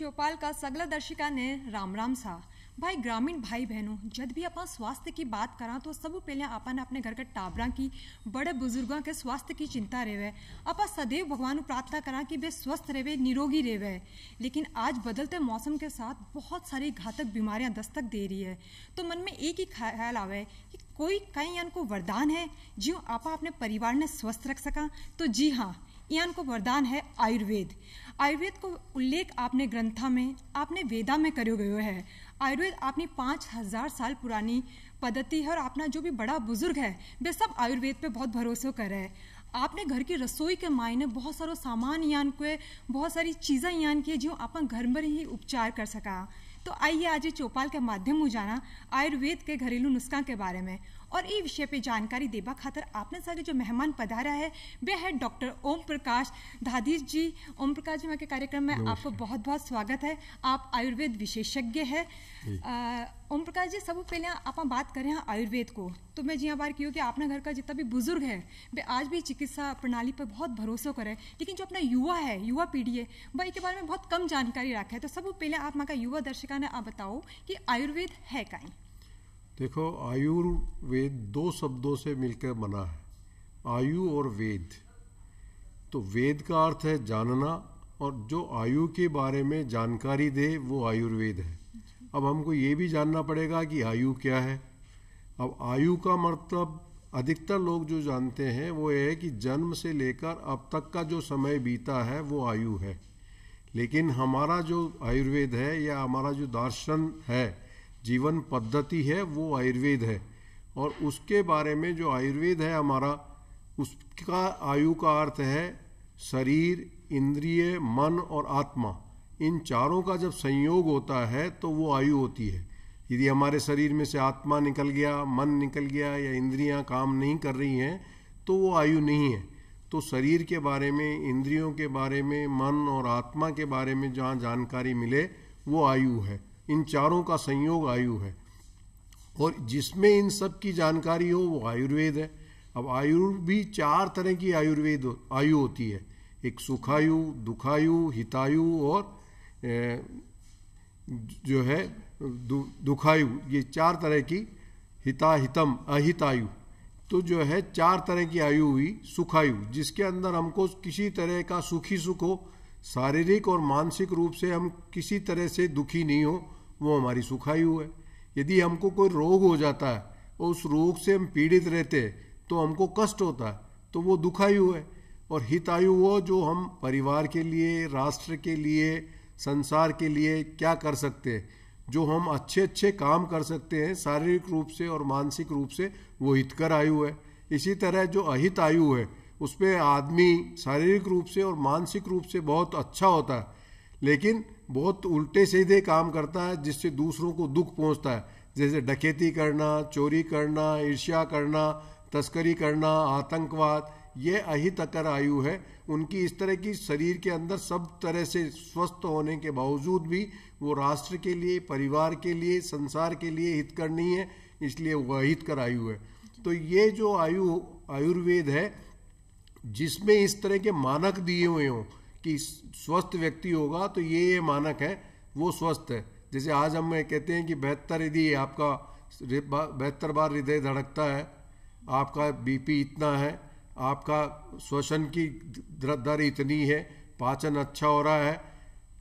चौपाल का सगला दर्शिका ने राम राम सा भाई ग्रामीण भाई बहनों जब भी अपन स्वास्थ्य की बात करा तो सब पहले अपन अपने घर के टाबरा की बड़े बुजुर्गों के स्वास्थ्य की चिंता रेवे आप सदैव भगवान प्रार्थना करा कि वे स्वस्थ रहे निरोगी रहे लेकिन आज बदलते मौसम के साथ बहुत सारी घातक बीमारियां दस्तक दे रही है तो मन में एक ही ख्याल आवे कि कोई कई अन को वरदान है जो आप अपने परिवार ने स्वस्थ रख सका तो जी हाँ इन को वरदान है आयुर्वेद आयुर्वेद को उल्लेख आपने ग्रंथा में आपने वेदा में करो गयो है आयुर्वेद आपने पाँच हज़ार साल पुरानी पद्धति है और अपना जो भी बड़ा बुजुर्ग है वे सब आयुर्वेद पे बहुत भरोसा कर रहे हैं आपने घर की रसोई के मायने बहुत सारो सामान यान को बहुत सारी चीज़ें यान की जो अपन घर में ही उपचार कर सका तो आइए आज चौपाल के माध्यम में जाना आयुर्वेद के घरेलू नुस्खा के बारे में और ये विषय पे जानकारी देबा खातर आपने सारे जो मेहमान पधारा है वे है डॉक्टर ओम प्रकाश धादीश जी ओम प्रकाश जी के कार्यक्रम में आपको बहुत बहुत स्वागत है आप आयुर्वेद विशेषज्ञ है ओम प्रकाश जी सब पहले आप बात करें आयुर्वेद को तो मैं जी बार क्यों कि आपने घर का जितना भी बुजुर्ग है वे आज भी चिकित्सा प्रणाली पर बहुत भरोसा करे लेकिन जो अपना युवा है युवा पीढ़ी है वह इसके बारे में बहुत कम जानकारी रखे तो सब पहले आप माँ का युवा दर्शिका ने आप बताओ कि आयुर्वेद है कहीं देखो आयुर्वेद दो शब्दों से मिलकर बना है आयु और वेद तो वेद का अर्थ है जानना और जो आयु के बारे में जानकारी दे वो आयुर्वेद है अब हमको ये भी जानना पड़ेगा कि आयु क्या है अब आयु का मतलब अधिकतर लोग जो जानते हैं वो ये है कि जन्म से लेकर अब तक का जो समय बीता है वो आयु है लेकिन हमारा जो आयुर्वेद है या हमारा जो दार्शन है जीवन पद्धति है वो आयुर्वेद है और उसके बारे में जो आयुर्वेद है हमारा उसका आयु का अर्थ है शरीर इंद्रिय मन और आत्मा इन चारों का जब संयोग होता है तो वो आयु होती है यदि हमारे शरीर में से आत्मा निकल गया मन निकल गया या इंद्रियां काम नहीं कर रही हैं तो वो आयु नहीं है तो शरीर के बारे में इंद्रियों के बारे में मन और आत्मा के बारे में जहाँ जानकारी मिले वो आयु है इन चारों का संयोग आयु है और जिसमें इन सब की जानकारी हो वो आयुर्वेद है अब आयु भी चार तरह की आयुर्वेद आयु होती है एक सुखायु दुखायु हितायु और जो है दु, दुखायु ये चार तरह की हिता हितम अहितायु तो जो है चार तरह की आयु हुई सुखायु जिसके अंदर हमको किसी तरह का सुखी सुख हो शारीरिक और मानसिक रूप से हम किसी तरह से दुखी नहीं हो वो हमारी सुखायु है यदि हमको कोई रोग हो जाता है और उस रोग से हम पीड़ित रहते तो हमको कष्ट होता तो वो दुखायु है और हितायु वो जो हम परिवार के लिए राष्ट्र के लिए संसार के लिए क्या कर सकते हैं जो हम अच्छे अच्छे काम कर सकते हैं शारीरिक रूप से और मानसिक रूप से वो हितकर आयु है इसी तरह जो अहित आयु है उस पर आदमी शारीरिक रूप से और मानसिक रूप से बहुत अच्छा होता है लेकिन बहुत उल्टे सीधे काम करता है जिससे दूसरों को दुख पहुंचता है जैसे डकैती करना चोरी करना ईर्ष्या करना तस्करी करना आतंकवाद ये अहित अकर आयु है उनकी इस तरह की शरीर के अंदर सब तरह से स्वस्थ होने के बावजूद भी वो राष्ट्र के लिए परिवार के लिए संसार के लिए हित करनी है इसलिए वो अहित कर आयु है तो ये जो आयु आयुर्वेद है जिसमें इस तरह के मानक दिए हुए हों कि स्वस्थ व्यक्ति होगा तो ये ये मानक है वो स्वस्थ है जैसे आज हम कहते हैं कि बेहतर यदि आपका बेहतर बार हृदय धड़कता है आपका बीपी इतना है आपका श्वसन की दर इतनी है पाचन अच्छा हो रहा है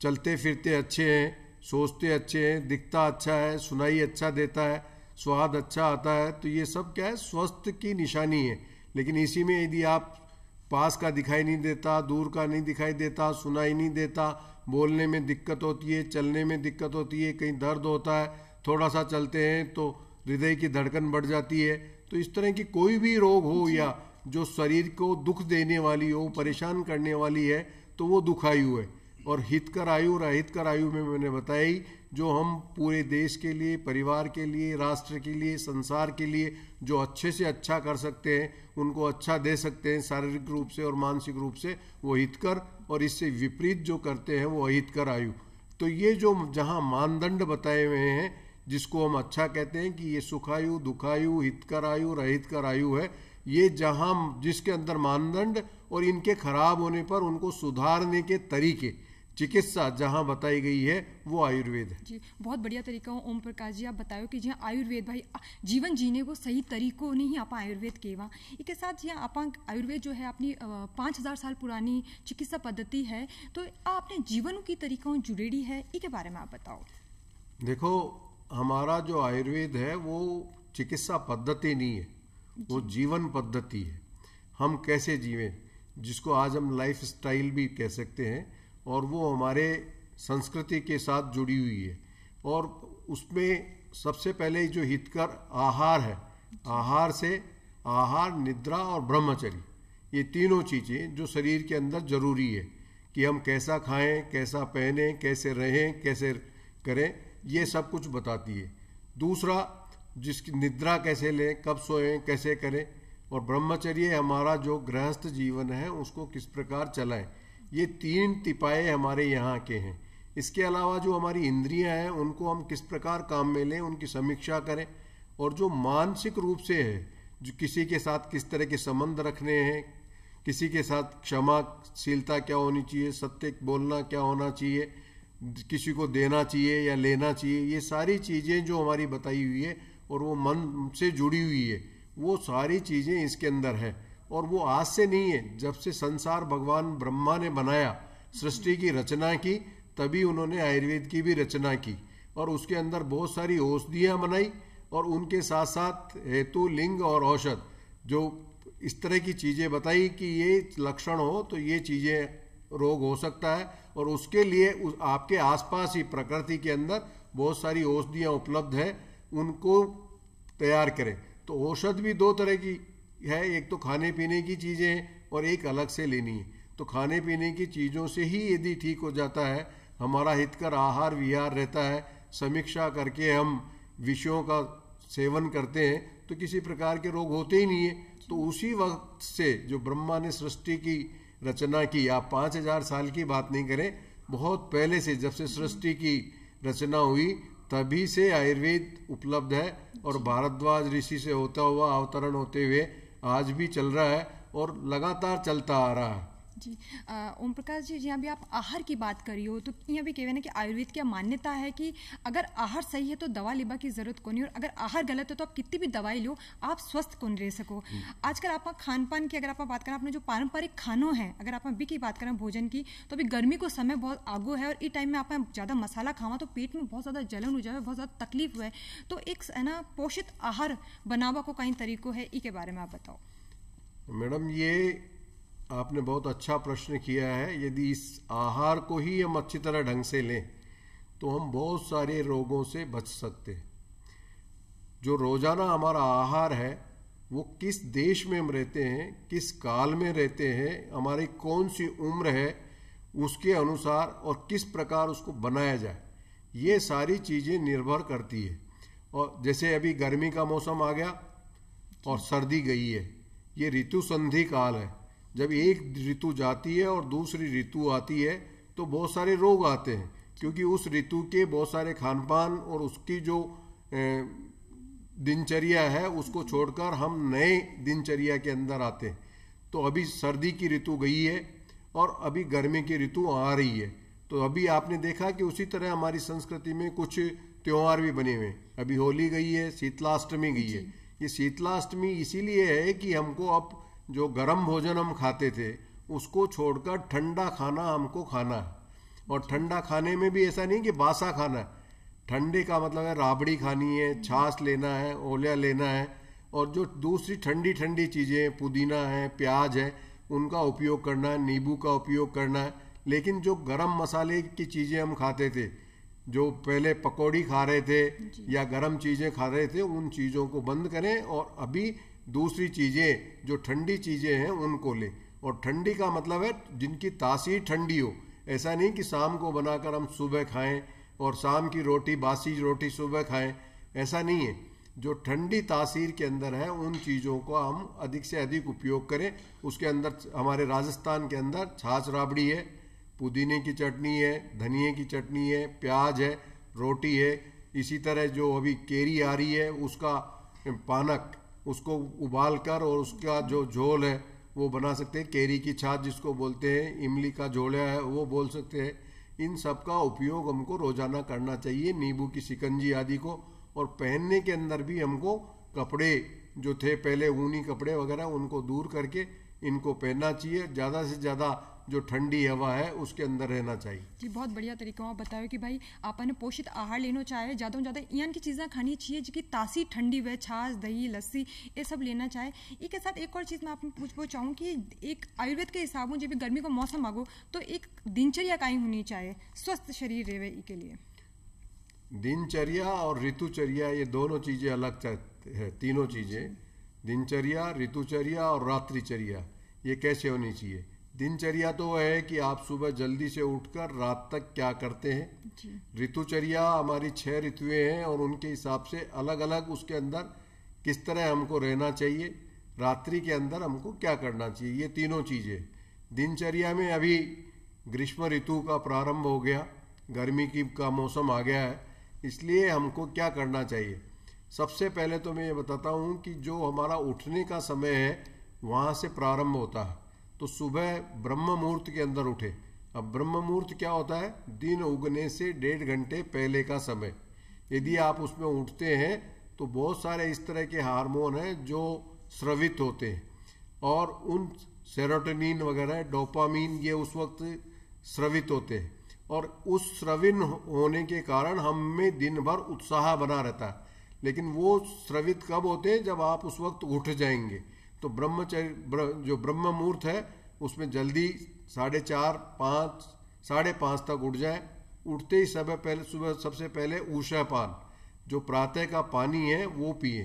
चलते फिरते अच्छे हैं सोचते अच्छे हैं दिखता अच्छा है सुनाई अच्छा देता है स्वाद अच्छा आता है तो ये सब क्या है स्वस्थ की निशानी है लेकिन इसी में यदि आप पास का दिखाई नहीं देता दूर का नहीं दिखाई देता सुनाई नहीं देता बोलने में दिक्कत होती है चलने में दिक्कत होती है कहीं दर्द होता है थोड़ा सा चलते हैं तो हृदय की धड़कन बढ़ जाती है तो इस तरह की कोई भी रोग हो या जो शरीर को दुख देने वाली हो परेशान करने वाली है तो वो दुखायु है और हितकर आयु और अहितकर आयु में मैंने बताई जो हम पूरे देश के लिए परिवार के लिए राष्ट्र के लिए संसार के लिए जो अच्छे से अच्छा कर सकते हैं उनको अच्छा दे सकते हैं शारीरिक रूप से और मानसिक रूप से वो हितकर और इससे विपरीत जो करते हैं वो अहितकर आयु तो ये जो जहाँ मानदंड बताए हुए हैं जिसको हम अच्छा कहते हैं कि ये सुखायु दुखायु हितकर आयु रहितकर आयु है ये जहाँ जिसके अंदर मानदंड और इनके खराब होने पर उनको सुधारने के तरीके चिकित्सा जहाँ बताई गई है वो आयुर्वेद है जी बहुत बढ़िया तरीका ओम प्रकाश जी आप बताओ कि जी आयुर्वेद भाई जीवन जीने को सही तरीको नहीं आप आयुर्वेद के वहाँ इसके साथ जी आप आयुर्वेद जो है अपनी पाँच हज़ार साल पुरानी चिकित्सा पद्धति है तो आपने जीवन की तरीकों जुड़ेड़ी है इसके बारे में आप बताओ देखो हमारा जो आयुर्वेद है वो चिकित्सा पद्धति नहीं है वो जीवन पद्धति है हम कैसे जीवें जिसको आज हम लाइफ स्टाइल भी कह सकते हैं और वो हमारे संस्कृति के साथ जुड़ी हुई है और उसमें सबसे पहले जो हितकर आहार है आहार से आहार निद्रा और ब्रह्मचर्य ये तीनों चीज़ें जो शरीर के अंदर जरूरी है कि हम कैसा खाएं कैसा पहने कैसे रहें कैसे करें ये सब कुछ बताती है दूसरा जिसकी निद्रा कैसे लें कब सोएं कैसे करें और ब्रह्मचर्य हमारा जो गृहस्थ जीवन है उसको किस प्रकार चलाएं ये तीन तिपाए हमारे यहाँ के हैं इसके अलावा जो हमारी इंद्रियां हैं उनको हम किस प्रकार काम में लें उनकी समीक्षा करें और जो मानसिक रूप से है जो किसी के साथ किस तरह के संबंध रखने हैं किसी के साथ क्षमाशीलता क्या होनी चाहिए सत्य बोलना क्या होना चाहिए किसी को देना चाहिए या लेना चाहिए ये सारी चीज़ें जो हमारी बताई हुई है और वो मन से जुड़ी हुई है वो सारी चीज़ें इसके अंदर है और वो आज से नहीं है जब से संसार भगवान ब्रह्मा ने बनाया सृष्टि की रचना की तभी उन्होंने आयुर्वेद की भी रचना की और उसके अंदर बहुत सारी औषधियाँ बनाई और उनके साथ साथ हेतु लिंग और औषध जो इस तरह की चीज़ें बताई कि ये लक्षण हो तो ये चीज़ें रोग हो सकता है और उसके लिए उस आपके आसपास ही प्रकृति के अंदर बहुत सारी औषधियाँ उपलब्ध हैं उनको तैयार करें तो औषध भी दो तरह की है एक तो खाने पीने की चीज़ें और एक अलग से लेनी है तो खाने पीने की चीज़ों से ही यदि ठीक हो जाता है हमारा हितकर आहार विहार रहता है समीक्षा करके हम विषयों का सेवन करते हैं तो किसी प्रकार के रोग होते ही नहीं है तो उसी वक्त से जो ब्रह्मा ने सृष्टि की रचना की आप पाँच हजार साल की बात नहीं करें बहुत पहले से जब से सृष्टि की रचना हुई तभी से आयुर्वेद उपलब्ध है और भारद्वाज ऋषि से होता हुआ अवतरण होते हुए आज भी चल रहा है और लगातार चलता आ रहा है जी ओम प्रकाश जी जी हाँ, अभी आप आहार की बात करी हो तो यहाँ भी कहना कि आयुर्वेद की मान्यता है कि अगर आहार सही है तो दवा लिबा की जरूरत को नहीं और अगर आहार गलत है तो आप कितनी भी दवाई लो आप स्वस्थ कौन रह सको हम्म। आजकल आप खान पान की अगर आप बात करें अपने जो पारंपरिक खानों हैं अगर आप अभी की बात करें भोजन की तो अभी गर्मी को समय बहुत आगो है और इस टाइम में आप ज़्यादा मसाला खावा तो पेट में बहुत ज़्यादा जलन हो जाए बहुत ज़्यादा तकलीफ हुआ है तो एक है ना पोषित आहार बनावा को कई तरीकों है इसके बारे में आप बताओ मैडम ये आपने बहुत अच्छा प्रश्न किया है यदि इस आहार को ही हम अच्छी तरह ढंग से लें तो हम बहुत सारे रोगों से बच सकते हैं जो रोज़ाना हमारा आहार है वो किस देश में हम रहते हैं किस काल में रहते हैं हमारी कौन सी उम्र है उसके अनुसार और किस प्रकार उसको बनाया जाए ये सारी चीज़ें निर्भर करती है और जैसे अभी गर्मी का मौसम आ गया और सर्दी गई है ये ऋतु संधि काल है जब एक ऋतु जाती है और दूसरी ऋतु आती है तो बहुत सारे रोग आते हैं क्योंकि उस ऋतु के बहुत सारे खान पान और उसकी जो दिनचर्या है उसको छोड़कर हम नए दिनचर्या के अंदर आते हैं तो अभी सर्दी की ऋतु गई है और अभी गर्मी की ऋतु आ रही है तो अभी आपने देखा कि उसी तरह हमारी संस्कृति में कुछ त्यौहार भी बने हुए हैं अभी होली गई है शीतलाष्टमी गई है ये शीतलाष्टमी इसीलिए है कि हमको अब जो गर्म भोजन हम खाते थे उसको छोड़कर ठंडा खाना हमको खाना है और ठंडा खाने में भी ऐसा नहीं कि बासा खाना है ठंडे का मतलब है राबड़ी खानी है छाछ लेना है ओलिया लेना है और जो दूसरी ठंडी ठंडी चीज़ें पुदीना है प्याज है उनका उपयोग करना है नींबू का उपयोग करना है लेकिन जो गरम मसाले की चीज़ें हम खाते थे जो पहले पकौड़ी खा रहे थे या गरम चीज़ें खा रहे थे उन चीज़ों को बंद करें और अभी दूसरी चीज़ें जो ठंडी चीज़ें हैं उनको लें और ठंडी का मतलब है जिनकी तासीर ठंडी हो ऐसा नहीं कि शाम को बनाकर हम सुबह खाएं और शाम की रोटी बासी रोटी सुबह खाएं ऐसा नहीं है जो ठंडी तासीर के अंदर है उन चीज़ों को हम अधिक से अधिक उपयोग करें उसके अंदर हमारे राजस्थान के अंदर छाछ राबड़ी है पुदीने की चटनी है धनिए की चटनी है प्याज है रोटी है इसी तरह जो अभी केरी आ रही है उसका पानक उसको उबाल कर और उसका जो झोल है वो बना सकते हैं केरी की छाछ जिसको बोलते हैं इमली का झोलिया है वो बोल सकते हैं इन सब का उपयोग हमको रोजाना करना चाहिए नींबू की शिकंजी आदि को और पहनने के अंदर भी हमको कपड़े जो थे पहले ऊनी कपड़े वगैरह उनको दूर करके इनको पहनना चाहिए ज़्यादा से ज़्यादा जो ठंडी हवा है उसके अंदर रहना चाहिए जी बहुत बढ़िया तरीका आप बताओ कि भाई आपने पोषित आहार लेना चाहे ज़्यादा से ज़्यादा इन की चीज़ें खानी चाहिए जी तासी ठंडी हुए छाछ दही लस्सी ये सब लेना चाहे इसके साथ एक और चीज़ मैं आपको पूछ पूछ चाहूँ कि एक आयुर्वेद के हिसाब में जब भी गर्मी का मौसम आगो तो एक दिनचर्या का होनी चाहिए स्वस्थ शरीर रहे के लिए दिनचर्या और ऋतुचर्या ये दोनों चीज़ें अलग है तीनों चीज़ें दिनचर्या ऋतुचर्या और रात्रिचर्या ये कैसे होनी चाहिए दिनचर्या तो वह है कि आप सुबह जल्दी से उठकर रात तक क्या करते हैं ऋतुचर्या हमारी छह ऋतुएं हैं और उनके हिसाब से अलग अलग उसके अंदर किस तरह हमको रहना चाहिए रात्रि के अंदर हमको क्या करना चाहिए ये तीनों चीज़ें दिनचर्या में अभी ग्रीष्म ऋतु का प्रारंभ हो गया गर्मी की का मौसम आ गया है इसलिए हमको क्या करना चाहिए सबसे पहले तो मैं ये बताता हूँ कि जो हमारा उठने का समय है वहाँ से प्रारंभ होता है तो सुबह ब्रह्म मुहूर्त के अंदर उठे अब ब्रह्म मुहूर्त क्या होता है दिन उगने से डेढ़ घंटे पहले का समय यदि आप उसमें उठते हैं तो बहुत सारे इस तरह के हार्मोन हैं जो स्रवित होते हैं और उन सेरोटोनिन वगैरह डोपामीन ये उस वक्त स्रवित होते हैं और उस स्रविन होने के कारण हम में दिन भर उत्साह बना रहता है लेकिन वो स्रवित कब होते हैं जब आप उस वक्त उठ जाएंगे तो ब्रह्मचर्य ब्र, जो ब्रह्म मुहूर्त है उसमें जल्दी साढ़े चार पाँच साढ़े पाँच तक उठ जाए उठते ही समय पहले सुबह सबसे पहले ऊषा पान जो प्रातः का पानी है वो पिए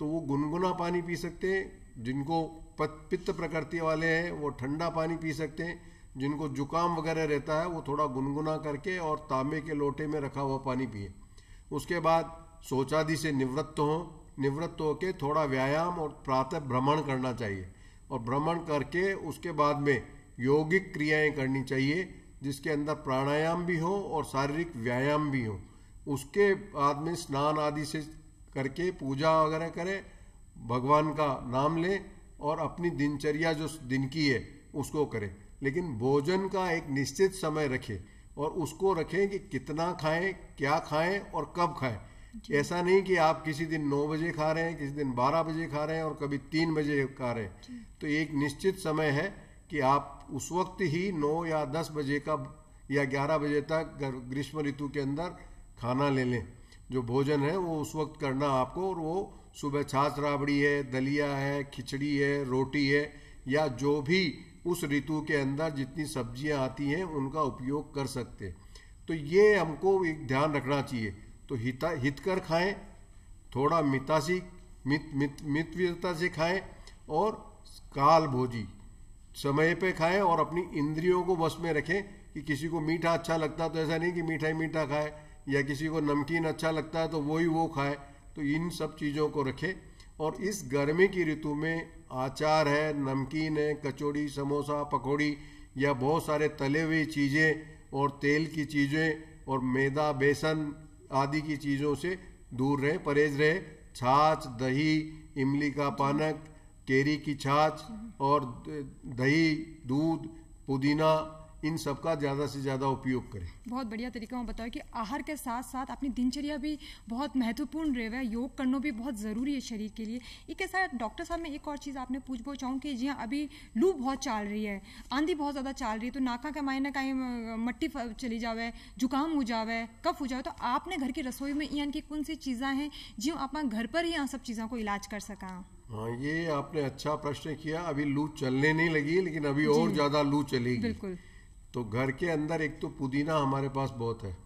तो वो गुनगुना पानी पी सकते हैं जिनको पित्त प्रकृति वाले हैं वो ठंडा पानी पी सकते हैं जिनको जुकाम वगैरह रहता है वो थोड़ा गुनगुना करके और तांबे के लोटे में रखा हुआ पानी पिए उसके बाद शौचादि से निवृत्त हों निवृत्त होकर थोड़ा व्यायाम और प्रातः भ्रमण करना चाहिए और भ्रमण करके उसके बाद में यौगिक क्रियाएं करनी चाहिए जिसके अंदर प्राणायाम भी हो और शारीरिक व्यायाम भी हो उसके बाद में स्नान आदि से करके पूजा वगैरह करें भगवान का नाम लें और अपनी दिनचर्या जो दिन की है उसको करें लेकिन भोजन का एक निश्चित समय रखें और उसको रखें कि कितना खाएं क्या खाएं और कब खाएं ऐसा नहीं कि आप किसी दिन नौ बजे खा रहे हैं किसी दिन बारह बजे खा रहे हैं और कभी तीन बजे खा रहे हैं तो एक निश्चित समय है कि आप उस वक्त ही नौ या दस बजे का या ग्यारह बजे तक ग्रीष्म ऋतु के अंदर खाना ले लें जो भोजन है वो उस वक्त करना आपको और वो सुबह छाछ राबड़ी है दलिया है खिचड़ी है रोटी है या जो भी उस ऋतु के अंदर जितनी सब्जियां आती हैं उनका उपयोग कर सकते तो ये हमको एक ध्यान रखना चाहिए तो हिता हित कर खाएं थोड़ा मितासी मित मित से खाएं और काल भोजी समय पे खाएं और अपनी इंद्रियों को बस में रखें कि किसी को मीठा अच्छा लगता है तो ऐसा नहीं कि मीठा ही मीठा खाए या किसी को नमकीन अच्छा लगता है तो वही वो, वो खाए तो इन सब चीज़ों को रखें और इस गर्मी की ऋतु में आचार है नमकीन है कचौड़ी समोसा पकौड़ी या बहुत सारे तले हुए चीज़ें और तेल की चीज़ें और मैदा बेसन आदि की चीज़ों से दूर रहें परहेज रहें छाछ दही इमली का पानक केरी की छाछ और दही दूध पुदीना इन सब का ज़्यादा से ज़्यादा उपयोग करें बहुत बढ़िया तरीका हम बताओ कि आहार के साथ साथ अपनी दिनचर्या भी बहुत महत्वपूर्ण रहे है योग करना भी बहुत ज़रूरी है शरीर के लिए इसके साथ डॉक्टर साहब मैं एक और चीज़ आपने पूछ बहुत चाहूँ कि जी हाँ अभी लू बहुत चल रही है आंधी बहुत ज़्यादा चल रही है तो नाका का मायने कहीं मट्टी चली जावे जुकाम हो जावे कफ हो जावे तो आपने घर की रसोई में यहाँ की कौन सी चीज़ें हैं जी आप हाँ, घर पर ही यहाँ सब चीज़ों को इलाज कर सका हाँ ये आपने अच्छा प्रश्न किया अभी लू चलने नहीं लगी लेकिन अभी और ज़्यादा लू चलेगी बिल्कुल तो घर के अंदर एक तो पुदीना हमारे पास बहुत है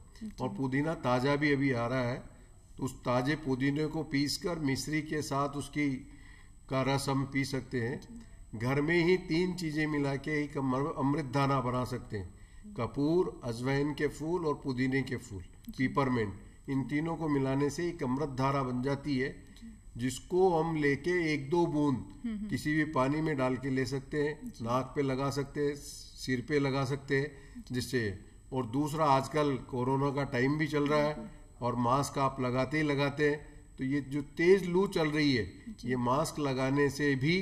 और पुदीना ताज़ा भी अभी आ रहा है तो उस ताज़े पुदीने को पीस कर मिश्री के साथ उसकी का रस हम पी सकते हैं घर में ही तीन चीज़ें मिला के एक अमृत दाना बना सकते हैं कपूर अजवाइन के फूल और पुदीने के फूल पीपरमेंट इन तीनों को मिलाने से एक अमृत धारा बन जाती है जिसको हम लेके एक दो बूंद हम्म, हम्म। किसी भी पानी में डाल के ले सकते हैं नाक पे लगा सकते हैं सिर पे लगा सकते हैं जिससे और दूसरा आजकल कोरोना का टाइम भी चल रहा है और मास्क आप लगाते ही लगाते हैं तो ये जो तेज लू चल रही है ये मास्क लगाने से भी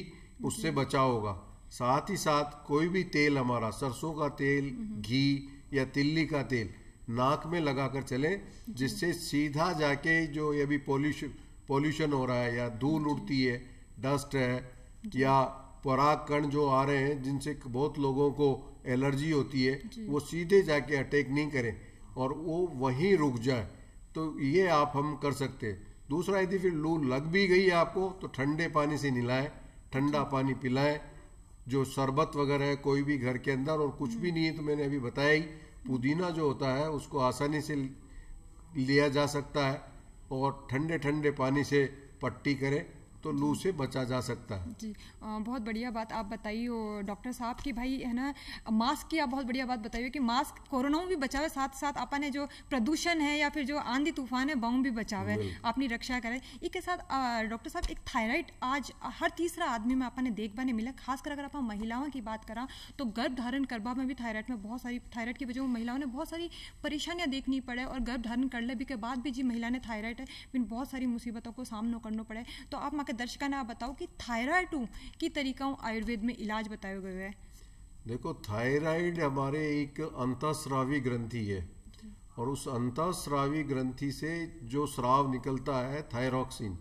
उससे बचाव होगा साथ ही साथ कोई भी तेल हमारा सरसों का तेल हम्म। घी या तिल्ली का तेल नाक में लगा कर चले जिससे सीधा जाके जो ये भी पॉल्यूशन पॉल्यूशन हो रहा है या धूल उड़ती है डस्ट है या पराग कण जो आ रहे हैं जिनसे बहुत लोगों को एलर्जी होती है वो सीधे जाके अटैक नहीं करें और वो वहीं रुक जाए तो ये आप हम कर सकते हैं दूसरा यदि फिर लू लग भी गई आपको तो ठंडे पानी से निलाएं ठंडा पानी पिलाएं जो शरबत वगैरह है कोई भी घर के अंदर और कुछ भी हम्म। नहीं है तो मैंने अभी बताया ही पुदीना जो होता है उसको आसानी से लिया जा सकता है और ठंडे ठंडे पानी से पट्टी करें तो लू से बचा जा सकता है जी बहुत बढ़िया बात आप बताइए डॉक्टर साहब की भाई है ना मास्क की आप बहुत बढ़िया बात बताइए कि मास्क कोरोना भी बचावे साथ साथ आपने जो प्रदूषण है या फिर जो आंधी तूफान है बाउ भी बचावे अपनी रक्षा करें इसके साथ डॉक्टर साहब एक थायराइड आज हर तीसरा आदमी में आपने देख पाने मिला खासकर अगर आप महिलाओं की बात करा तो गर्भ धारण करवा में भी थायराइड में बहुत सारी थायराइड की वजह महिलाओं ने बहुत सारी परेशानियां देखनी पड़े और गर्भ धारण कर ले भी के बाद भी जी महिला ने थायराइड है बहुत सारी मुसीबतों को सामना करना पड़े तो आप माँ दर्शकाना आप बताओ कि थायराइड की तरीका आयुर्वेद में इलाज बताया गया है देखो थायराइड हमारे एक अंतःस्रावी ग्रंथि है और उस अंतःस्रावी ग्रंथि से जो स्राव निकलता है थायरॉक्सिन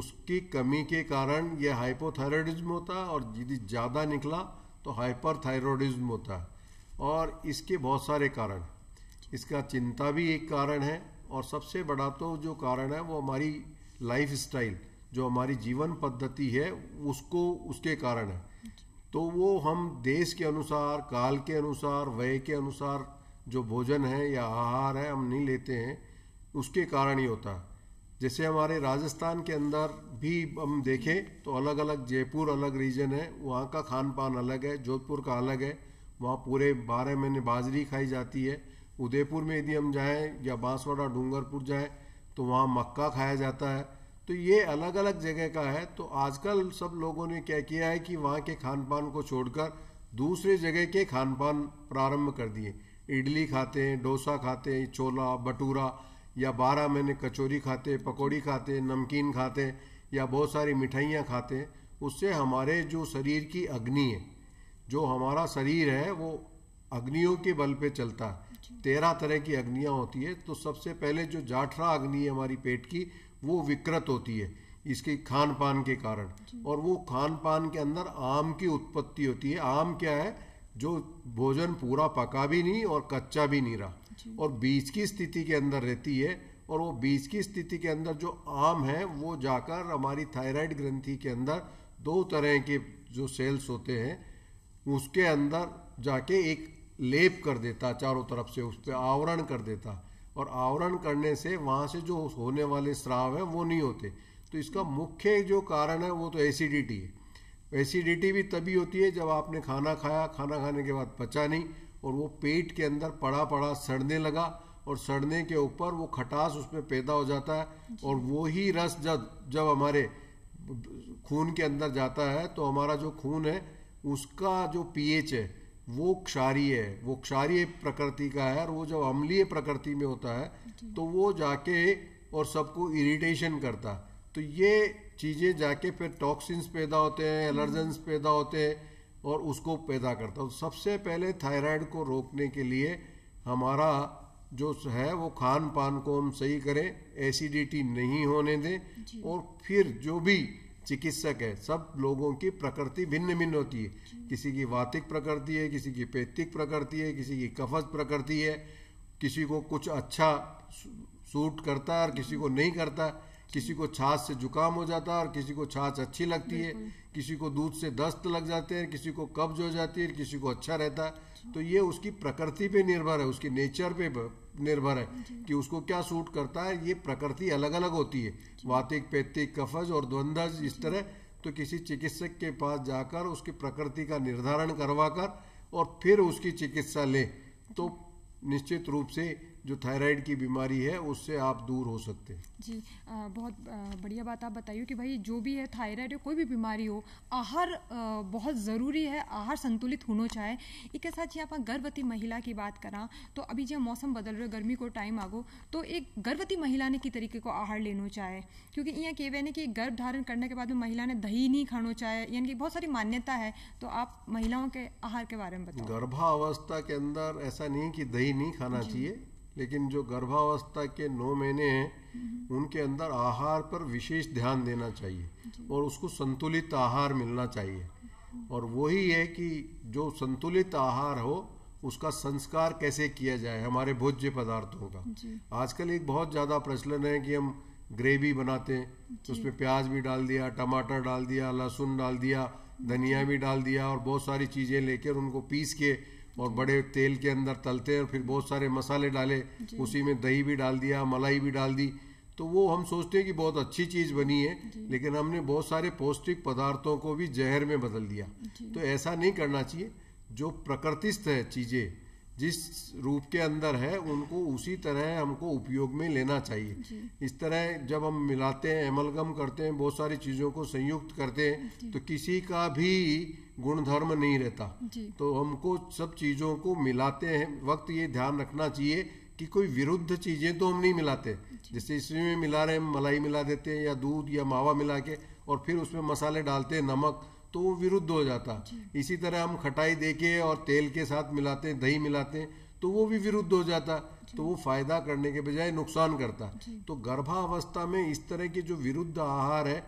उसकी कमी के कारण यह हाइपोथायरॉयडिज्म होता है और यदि ज़्यादा निकला तो हाइपर थायरॉयडिज्म होता है और इसके बहुत सारे कारण इसका चिंता भी एक कारण है और सबसे बड़ा तो जो कारण है वो हमारी लाइफ स्टाइल जो हमारी जीवन पद्धति है उसको उसके कारण है तो वो हम देश के अनुसार काल के अनुसार व्यय के अनुसार जो भोजन है या आहार है हम नहीं लेते हैं उसके कारण ही होता है जैसे हमारे राजस्थान के अंदर भी हम देखें तो अलग अलग जयपुर अलग रीजन है वहाँ का खान पान अलग है जोधपुर का अलग है वहाँ पूरे बारह महीने बाजरी खाई जाती है उदयपुर में यदि हम जाएँ या बांसवाड़ा डूंगरपुर जाएँ तो वहाँ मक्का खाया जाता है तो ये अलग अलग जगह का है तो आजकल सब लोगों ने क्या किया है कि वहाँ के खान पान को छोड़कर दूसरे जगह के खान पान प्रारंभ कर दिए इडली खाते हैं डोसा खाते हैं छोला भटूरा या बारह महीने कचौरी खाते पकौड़ी खाते नमकीन खाते या बहुत सारी मिठाइयाँ खाते उससे हमारे जो शरीर की अग्नि है जो हमारा शरीर है वो अग्नियों के बल पे चलता है तेरह तरह की अग्नियाँ होती है तो सबसे पहले जो जाठरा अग्नि है हमारी पेट की वो विकृत होती है इसके खान पान के कारण और वो खान पान के अंदर आम की उत्पत्ति होती है आम क्या है जो भोजन पूरा पका भी नहीं और कच्चा भी नहीं रहा और बीज की स्थिति के अंदर रहती है और वो बीज की स्थिति के अंदर जो आम है वो जाकर हमारी थायराइड ग्रंथि के अंदर दो तरह के जो सेल्स होते हैं उसके अंदर जाके एक लेप कर देता चारों तरफ से उस पर आवरण कर देता और आवरण करने से वहाँ से जो होने वाले स्राव हैं वो नहीं होते तो इसका मुख्य जो कारण है वो तो एसिडिटी है एसिडिटी भी तभी होती है जब आपने खाना खाया खाना खाने के बाद पचा नहीं और वो पेट के अंदर पड़ा पड़ा सड़ने लगा और सड़ने के ऊपर वो खटास उसमें पैदा हो जाता है और वो ही रस जब जब हमारे खून के अंदर जाता है तो हमारा जो खून है उसका जो पीएच है वो क्षारीय है वो क्षारीय प्रकृति का है और वो जब अम्लीय प्रकृति में होता है तो वो जाके और सबको इरिटेशन करता तो ये चीज़ें जाके फिर टॉक्सिन्स पैदा होते हैं एलर्जेंस हम्म। पैदा होते हैं और उसको पैदा करता तो सबसे पहले थायराइड को रोकने के लिए हमारा जो है वो खान पान को हम सही करें एसिडिटी नहीं होने दें और फिर जो भी चिकित्सक है सब लोगों की प्रकृति भिन्न भिन्न होती है किसी की वातिक प्रकृति है किसी की पैतिक प्रकृति है किसी की कफज प्रकृति है किसी को कुछ अच्छा सूट करता है और किसी को नहीं करता है किसी को छाछ से जुकाम हो जाता है और किसी को छाछ अच्छी लगती है किसी को दूध से दस्त लग जाते हैं किसी को कब्ज हो जाती है किसी को अच्छा रहता है तो ये उसकी प्रकृति पे निर्भर है उसके नेचर पे निर्भर है कि उसको क्या सूट करता है ये प्रकृति अलग अलग होती है वातिक पैतिक कफज और द्वंद्वज इस तरह तो किसी चिकित्सक के पास जाकर उसकी प्रकृति का निर्धारण करवा कर और फिर उसकी चिकित्सा लें तो अच्छा। निश्चित रूप से जो थायराइड की बीमारी है उससे आप दूर हो सकते हैं जी आ, बहुत बढ़िया बात आप बताइए कि भाई जो भी है थायराइड या कोई भी बीमारी हो आहार बहुत ज़रूरी है आहार संतुलित होना चाहे एक साथ जी आप गर्भवती महिला की बात करा तो अभी जब मौसम बदल रहे गर्मी को टाइम आगो तो एक गर्भवती महिला ने की तरीके को आहार लेना चाहे क्योंकि यहाँ केवे ने कि गर्भ धारण करने के बाद में महिला ने दही नहीं खाना चाहे यानी कि बहुत सारी मान्यता है तो आप महिलाओं के आहार के बारे में बताओ गर्भावस्था के अंदर ऐसा नहीं कि दही नहीं खाना चाहिए लेकिन जो गर्भावस्था के नौ महीने हैं उनके अंदर आहार पर विशेष ध्यान देना चाहिए और उसको संतुलित आहार मिलना चाहिए और वही है कि जो संतुलित आहार हो उसका संस्कार कैसे किया जाए हमारे भोज्य पदार्थों का आजकल एक बहुत ज़्यादा प्रचलन है कि हम ग्रेवी बनाते हैं तो उसमें प्याज भी डाल दिया टमाटर डाल दिया लहसुन डाल दिया धनिया भी डाल दिया और बहुत सारी चीज़ें लेकर उनको पीस के और बड़े तेल के अंदर तलते और फिर बहुत सारे मसाले डाले उसी में दही भी डाल दिया मलाई भी डाल दी तो वो हम सोचते हैं कि बहुत अच्छी चीज़ बनी है लेकिन हमने बहुत सारे पौष्टिक पदार्थों को भी जहर में बदल दिया तो ऐसा नहीं करना चाहिए जो प्रकृतिस्थ है चीज़ें जिस रूप के अंदर है उनको उसी तरह हमको उपयोग में लेना चाहिए इस तरह जब हम मिलाते हैं एमलगम करते हैं बहुत सारी चीज़ों को संयुक्त करते हैं तो किसी का भी गुणधर्म नहीं रहता तो हमको सब चीज़ों को मिलाते हैं वक्त ये ध्यान रखना चाहिए कि कोई विरुद्ध चीज़ें तो हम नहीं मिलाते जैसे इसमें मिला रहे हम मलाई मिला देते हैं या दूध या मावा मिला के और फिर उसमें मसाले डालते हैं नमक तो वो विरुद्ध हो जाता इसी तरह हम खटाई देके और तेल के साथ मिलाते दही मिलाते हैं तो वो भी विरुद्ध हो जाता तो वो फायदा करने के बजाय नुकसान करता तो गर्भावस्था में इस तरह के जो विरुद्ध आहार है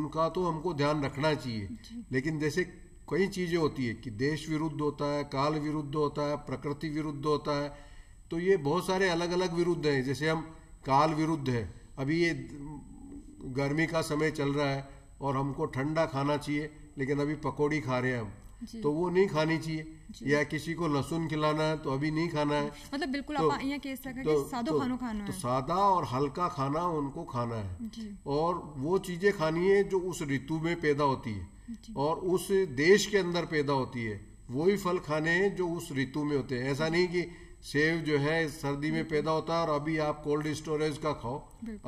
उनका तो हमको ध्यान रखना चाहिए लेकिन जैसे कई चीज़ें होती है कि देश विरुद्ध होता है काल विरुद्ध होता है प्रकृति विरुद्ध होता है तो ये बहुत सारे अलग अलग विरुद्ध हैं जैसे हम काल विरुद्ध है अभी ये गर्मी का समय चल रहा है और हमको ठंडा खाना चाहिए लेकिन अभी पकौड़ी खा रहे हैं हम तो वो नहीं खानी चाहिए या किसी को लहसुन खिलाना है तो अभी नहीं खाना है मतलब बिल्कुल तो, आप केस तो, कि सादो तो, खाना खाना तो है। सादा और हल्का खाना उनको खाना है और वो चीजें खानी है जो उस ऋतु में पैदा होती है और उस देश के अंदर पैदा होती है वो ही फल खाने हैं जो उस ऋतु में होते हैं ऐसा नहीं कि सेब जो है सर्दी में पैदा होता है और अभी आप कोल्ड स्टोरेज का खाओ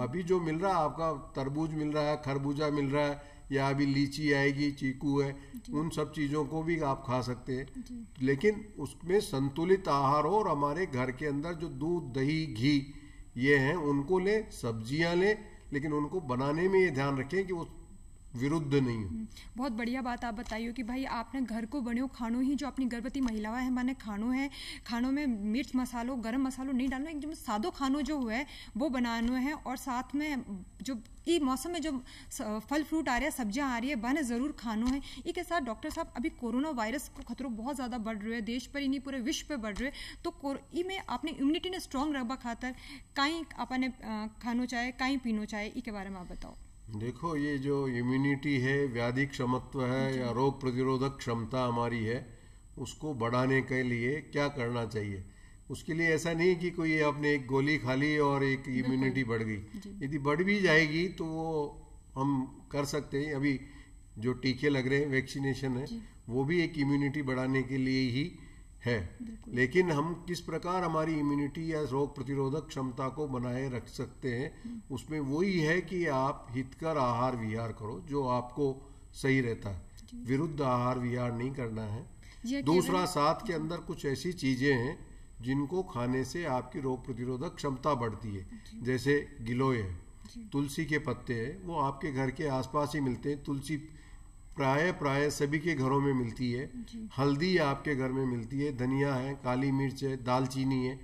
अभी जो मिल रहा है आपका तरबूज मिल रहा है खरबूजा मिल रहा है या अभी लीची आएगी चीकू है उन सब चीज़ों को भी आप खा सकते हैं लेकिन उसमें संतुलित आहार हो और हमारे घर के अंदर जो दूध दही घी ये हैं उनको लें सब्जियां लें लेकिन उनको बनाने में ये ध्यान रखें कि उस विरुद्ध नहीं हूँ हम्म, बहुत बढ़िया बात आप बताइए कि भाई आपने घर को बने खानों ही जो अपनी गर्भवती महिलाएं हैं माने खानों हैं खानों में मिर्च मसालों गर्म मसालों नहीं डालना एकदम सादो खानों जो है वो बनाना है और साथ में जो ये मौसम में जो फल फ्रूट आ रहा है सब्जियां आ रही है बन ज़रूर खानो है इसके साथ डॉक्टर साहब अभी कोरोना वायरस को खतरों बहुत ज़्यादा बढ़ रहे हैं देश पर ही नहीं पूरे विश्व पर बढ़ रहे हैं तो ई में आपने इम्यूनिटी ने स्ट्रांग रखा खातर कहीं अपने खानो चाहे कहीं पीनो चाहे ई के बारे में आप बताओ देखो ये जो इम्यूनिटी है व्याधि क्षमत्व है या रोग प्रतिरोधक क्षमता हमारी है उसको बढ़ाने के लिए क्या करना चाहिए उसके लिए ऐसा नहीं कि कोई आपने एक गोली खा ली और एक इम्यूनिटी बढ़ गई यदि बढ़ भी जाएगी तो वो हम कर सकते हैं अभी जो टीके लग रहे हैं वैक्सीनेशन है वो भी एक इम्यूनिटी बढ़ाने के लिए ही है लेकिन हम किस प्रकार हमारी इम्यूनिटी या रोग प्रतिरोधक क्षमता को बनाए रख सकते हैं हम्म। उसमें वही है कि आप हितकर आहार विहार करो जो आपको सही रहता है विरुद्ध आहार विहार नहीं करना है दूसरा साथ के हम्म। अंदर कुछ ऐसी चीजें हैं जिनको खाने से आपकी रोग प्रतिरोधक क्षमता बढ़ती है जैसे गिलोय है तुलसी के पत्ते हैं वो आपके घर के आसपास ही मिलते हैं तुलसी प्राय प्राय सभी के घरों में मिलती है हल्दी आपके घर में मिलती है धनिया है काली मिर्च है दालचीनी है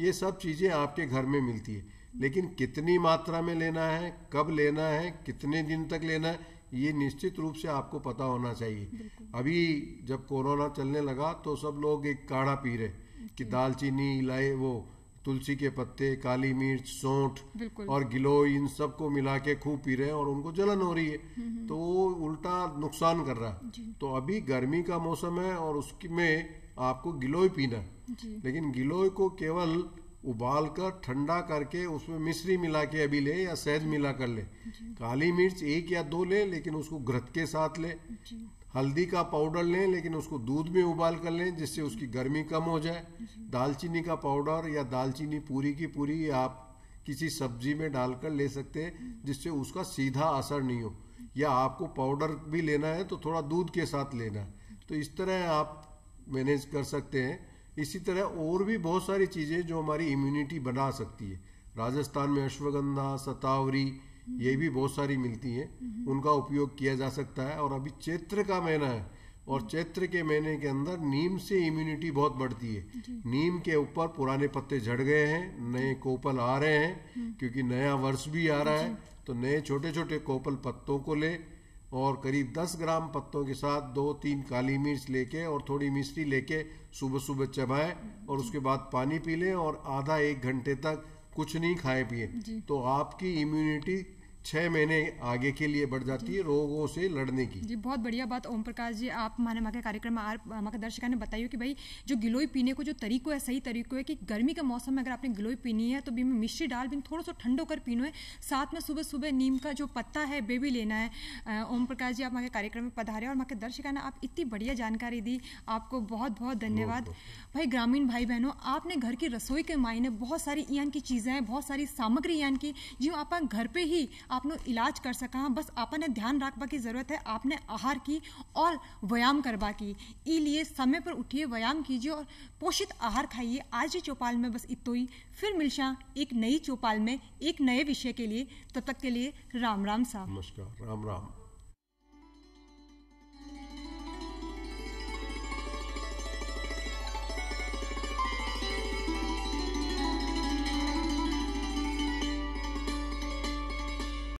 ये सब चीज़ें आपके घर में मिलती है लेकिन कितनी मात्रा में लेना है कब लेना है कितने दिन तक लेना है ये निश्चित रूप से आपको पता होना चाहिए अभी जब कोरोना चलने लगा तो सब लोग एक काढ़ा पी रहे कि दालचीनी इलाय वो तुलसी के पत्ते काली मिर्च सौठ और गिलोय इन सब को मिला के खूब पी रहे हैं और उनको जलन हो रही है हम्म, हम्म। तो वो उल्टा नुकसान कर रहा है तो अभी गर्मी का मौसम है और उसमें आपको गिलोय पीना है लेकिन गिलोय को केवल उबाल कर ठंडा करके उसमें मिश्री मिला के अभी ले या सहज मिला कर ले काली मिर्च एक या दो ले लेकिन उसको ग्रत के साथ ले हल्दी का पाउडर लें लेकिन उसको दूध में उबाल कर लें जिससे उसकी गर्मी कम हो जाए दालचीनी का पाउडर या दालचीनी पूरी की पूरी आप किसी सब्जी में डालकर ले सकते हैं हम्म। जिससे उसका सीधा असर नहीं हो या आपको पाउडर भी लेना है तो थोड़ा दूध के साथ लेना है तो इस तरह आप मैनेज कर सकते हैं इसी तरह और भी बहुत सारी चीज़ें जो हमारी इम्यूनिटी बना सकती है राजस्थान में अश्वगंधा सतावरी ये भी बहुत सारी मिलती हैं उनका उपयोग किया जा सकता है और अभी चैत्र का महीना है और चैत्र के महीने के अंदर नीम से इम्यूनिटी बहुत बढ़ती है नीम के ऊपर पुराने पत्ते झड़ गए हैं नए कोपल आ रहे हैं क्योंकि नया वर्ष भी आ रहा है तो नए छोटे छोटे कोपल पत्तों को ले और करीब 10 ग्राम पत्तों के साथ दो तीन काली मिर्च लेके और थोड़ी मिश्री लेके सुबह सुबह चबाएं और उसके बाद पानी पी लें और आधा एक घंटे तक कुछ नहीं खाए पिए तो आपकी इम्यूनिटी छह महीने आगे के लिए बढ़ जाती है रोगों से लड़ने की जी बहुत बढ़िया बात ओम प्रकाश जी आप माने माँ के कार्यक्रम में माँ के दर्शकों ने बताई कि भाई जो गिलोई पीने को जो तरीको है सही तरीको है कि गर्मी के मौसम में अगर आपने गिलोई पीनी है तो बीम मिश्री डाल बीन थोड़ा सा ठंडो कर पीनो है साथ में सुबह सुबह नीम का जो पत्ता है वे भी लेना है ओम प्रकाश जी आप माँ के कार्यक्रम में पधारे और माँ के दर्शिका ने आप इतनी बढ़िया जानकारी दी आपको बहुत बहुत धन्यवाद भाई ग्रामीण भाई बहनों आपने घर की रसोई के मायने बहुत सारी ईन की चीज़ें हैं बहुत सारी सामग्री ईन की जो आप घर पर ही आपनो इलाज कर सका बस आपने ध्यान रखबा की ज़रूरत है आपने आहार की और व्यायाम करवा की इसलिए समय पर उठिए व्यायाम कीजिए और पोषित आहार खाइए आज ही चौपाल में बस इतो ही फिर मिलशा एक नई चौपाल में एक नए विषय के लिए तब तक के लिए राम राम साहब नमस्कार राम राम